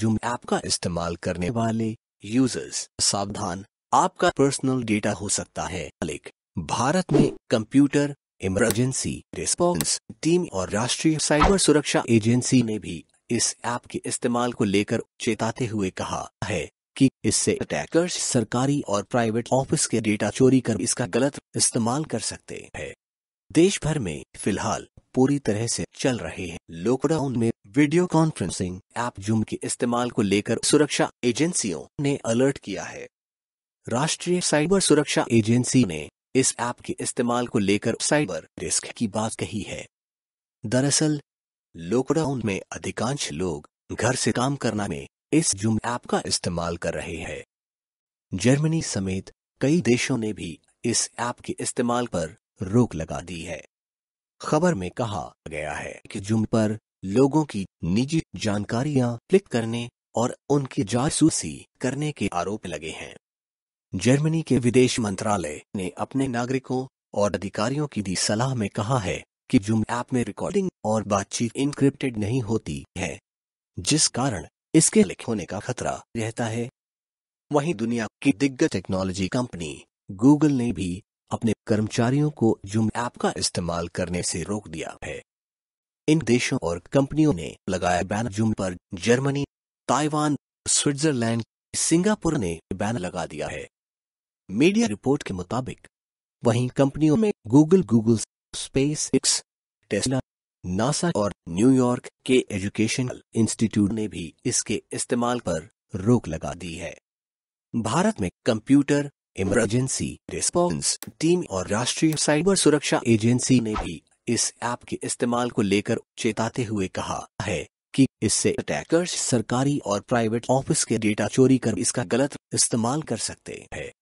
zoom app का इस्तेमाल करने वाले यूजर्स सावधान आपका पर्सनल डेटा हो सकता है मालिक भारत में कंप्यूटर इमरजेंसी रिस्पॉन्स टीम और राष्ट्रीय साइबर सुरक्षा एजेंसी ने भी इस ऐप के इस्तेमाल को लेकर चेताते हुए कहा है कि इससे अटैकर्स सरकारी और प्राइवेट ऑफिस के डेटा चोरी कर इसका गलत इस्तेमाल कर सकते हैं देश भर में फिलहाल पूरी तरह से चल रहे हैं लॉकडाउन में वीडियो कॉन्फ्रेंसिंग ऐप जूम के इस्तेमाल को लेकर सुरक्षा एजेंसियों ने अलर्ट किया है राष्ट्रीय साइबर सुरक्षा एजेंसी ने इस ऐप के इस्तेमाल को लेकर साइबर रिस्क की बात कही है दरअसल लॉकडाउन में अधिकांश लोग घर से काम करना में इस जूम ऐप का इस्तेमाल कर रहे हैं जर्मनी समेत कई देशों ने भी इस ऐप के इस्तेमाल पर रोक लगा दी है खबर में कहा गया है कि जूम पर लोगों की निजी जानकारियां क्लिक करने और उनकी जासूसी करने के आरोप लगे हैं जर्मनी के विदेश मंत्रालय ने अपने नागरिकों और अधिकारियों की दी सलाह में कहा है कि जूम ऐप में रिकॉर्डिंग और बातचीत इनक्रिप्टेड नहीं होती है जिस कारण इसके लिख होने का खतरा रहता है वहीं दुनिया की दिग्गज टेक्नोलॉजी कंपनी गूगल ने भी अपने कर्मचारियों को जूम ऐप का इस्तेमाल करने से रोक दिया है इन देशों और कंपनियों ने लगाया बैन जुम पर जर्मनी ताइवान स्विट्जरलैंड सिंगापुर ने बैन लगा दिया है मीडिया रिपोर्ट के मुताबिक वहीं कंपनियों में Google Google SpaceX Tesla NASA और न्यूयॉर्क के एजुकेशनल इंस्टीट्यूट ने भी इसके इस्तेमाल पर रोक लगा दी है भारत में कंप्यूटर इमरजेंसी रिस्पॉन्स टीम और राष्ट्रीय साइबर सुरक्षा एजेंसी ने भी इस ऐप के इस्तेमाल को लेकर चेताते हुए कहा है कि इससे अटैकर्स सरकारी और प्राइवेट ऑफिस के डेटा चोरी कर इसका गलत इस्तेमाल कर सकते हैं